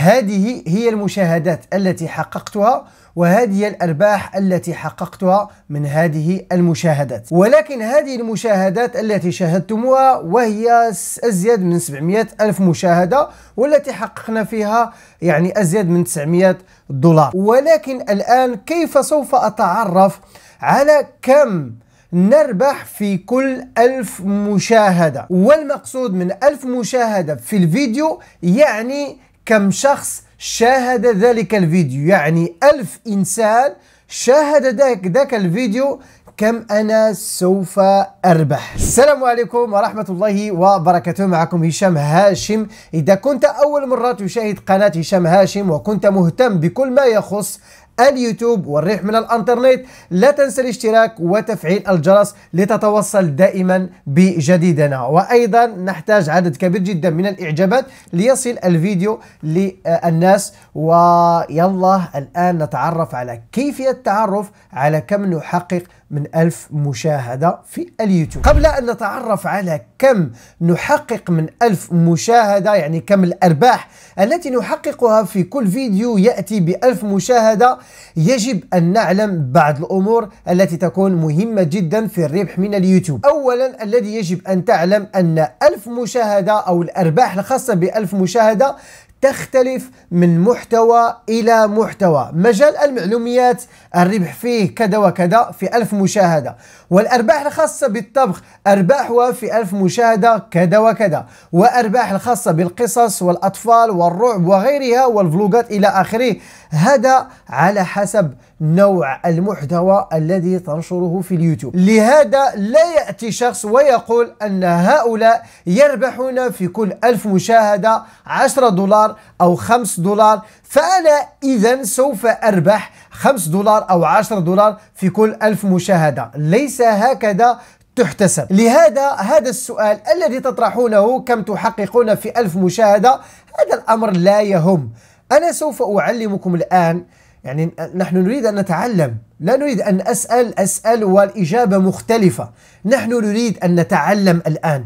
هذه هي المشاهدات التي حققتها وهذه الأرباح التي حققتها من هذه المشاهدات ولكن هذه المشاهدات التي شاهدتموها وهي أزيد من 700 ألف مشاهدة والتي حققنا فيها يعني أزيد من 900 دولار ولكن الآن كيف سوف أتعرف على كم نربح في كل ألف مشاهدة والمقصود من ألف مشاهدة في الفيديو يعني كم شخص شاهد ذلك الفيديو يعني ألف إنسان شاهد ذاك, ذاك الفيديو كم أنا سوف أربح السلام عليكم ورحمة الله وبركاته معكم هشام هاشم إذا كنت أول مرة تشاهد قناة هشام هاشم وكنت مهتم بكل ما يخص اليوتيوب والريح من الانترنت لا تنسى الاشتراك وتفعيل الجرس لتتوصل دائما بجديدنا وأيضا نحتاج عدد كبير جدا من الإعجابات ليصل الفيديو للناس ويلا الآن نتعرف على كيفية التعرف على كم نحقق من ألف مشاهدة في اليوتيوب قبل أن نتعرف على كم نحقق من ألف مشاهدة يعني كم الأرباح التي نحققها في كل فيديو يأتي بألف مشاهدة يجب أن نعلم بعض الأمور التي تكون مهمة جدا في الربح من اليوتيوب أولا الذي يجب أن تعلم أن ألف مشاهدة أو الأرباح الخاصة بألف مشاهدة تختلف من محتوى إلى محتوى مجال المعلوميات الربح فيه كذا وكذا في ألف مشاهدة والأرباح الخاصة بالطبخ أرباحها في ألف مشاهدة كذا وكذا وأرباح الخاصة بالقصص والأطفال والرعب وغيرها والفلوجات إلى آخره هذا على حسب نوع المحتوى الذي تنشره في اليوتيوب لهذا لا يأتي شخص ويقول أن هؤلاء يربحون في كل ألف مشاهدة 10 دولار دولار أو 5 دولار فأنا إذا سوف أربح 5 دولار أو 10 دولار في كل ألف مشاهدة ليس هكذا تحتسب لهذا هذا السؤال الذي تطرحونه كم تحققون في ألف مشاهدة هذا الأمر لا يهم أنا سوف أعلمكم الآن يعني نحن نريد أن نتعلم لا نريد أن أسأل أسأل والإجابة مختلفة نحن نريد أن نتعلم الآن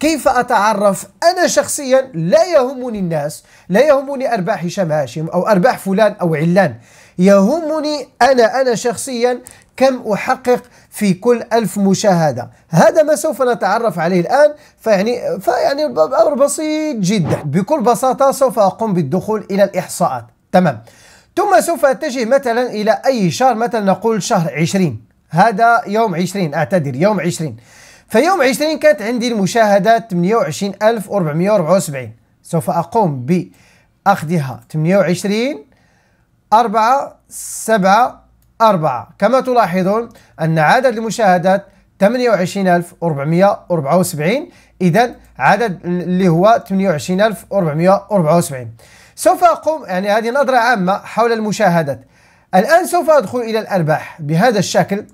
كيف أتعرف أنا شخصيا لا يهمني الناس لا يهمني أرباح هشام هاشم أو أرباح فلان أو علان يهمني أنا أنا شخصيا كم أحقق في كل ألف مشاهدة هذا ما سوف نتعرف عليه الآن فيعني فيعني أمر بسيط جدا بكل بساطة سوف أقوم بالدخول إلى الإحصاءات تمام ثم سوف أتجه مثلا إلى أي شهر مثلا نقول شهر 20 هذا يوم 20 أعتذر يوم 20 في يوم 20 كانت عندي المشاهدات 28474 سوف أقوم بأخذها 28 4 7 4 كما تلاحظون أن عدد المشاهدات 28474 إذا عدد اللي هو 28474 سوف أقوم يعني هذه نظرة عامة حول المشاهدات الآن سوف أدخل إلى الأرباح بهذا الشكل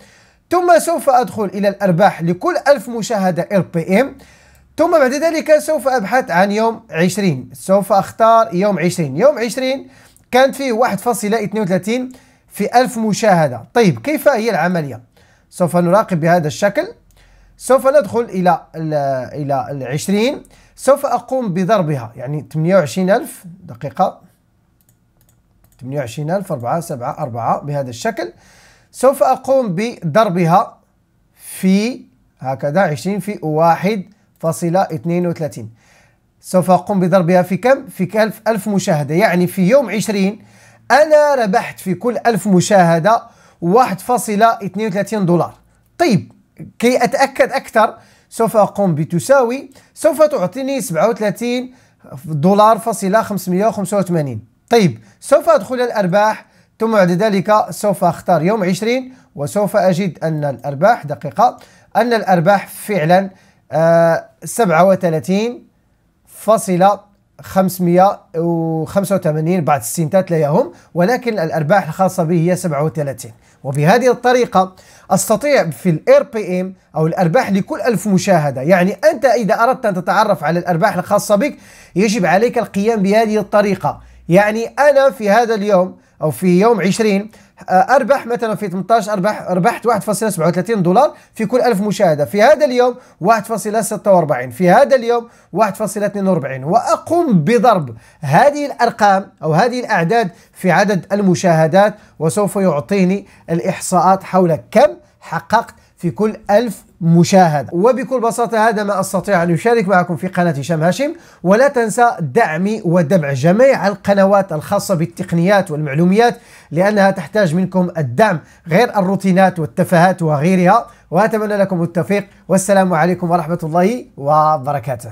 ثم سوف أدخل إلى الأرباح لكل ألف مشاهدة RPM ثم بعد ذلك سوف أبحث عن يوم 20 سوف أختار يوم 20 يوم 20 كانت فيه 1.32 في ألف مشاهدة طيب كيف هي العملية سوف نراقب بهذا الشكل سوف ندخل إلى إلى ال 20 سوف أقوم بضربها يعني 28000 دقيقة 28000 4 7 4 بهذا الشكل سوف أقوم بضربها في هكذا 20 في 1.32 سوف أقوم بضربها في كم؟ في 1000 ألف مشاهدة يعني في يوم 20 أنا ربحت في كل 1000 مشاهدة 1.32 دولار طيب كي أتأكد أكثر سوف أقوم بتساوي سوف تعطيني 37 دولار فاصلة 585 طيب سوف أدخل الأرباح ثم بعد ذلك سوف أختار يوم 20 وسوف أجد أن الأرباح دقيقة أن الأرباح فعلا 37 آه، فاصلة 585 بعد السنتات لا يهم ولكن الأرباح الخاصة به هي 37 وبهذه الطريقة أستطيع في الاير بي ام أو الأرباح لكل 1000 مشاهدة يعني أنت إذا أردت أن تتعرف على الأرباح الخاصة بك يجب عليك القيام بهذه الطريقة يعني أنا في هذا اليوم أو في يوم 20 آه، أربح مثلا في 18 أربح ربحت 1.37 دولار في كل 1000 مشاهدة في هذا اليوم 1.46 في هذا اليوم 1.42 وأقوم بضرب هذه الأرقام أو هذه الأعداد في عدد المشاهدات وسوف يعطيني الإحصاءات حول كم حققت في كل ألف مشاهدة وبكل بساطة هذا ما أستطيع أن أشارك معكم في قناة هشام هاشم ولا تنسى دعمي ودبع جميع القنوات الخاصة بالتقنيات والمعلوميات لأنها تحتاج منكم الدعم غير الروتينات والتفاهات وغيرها وأتمنى لكم التوفيق والسلام عليكم ورحمة الله وبركاته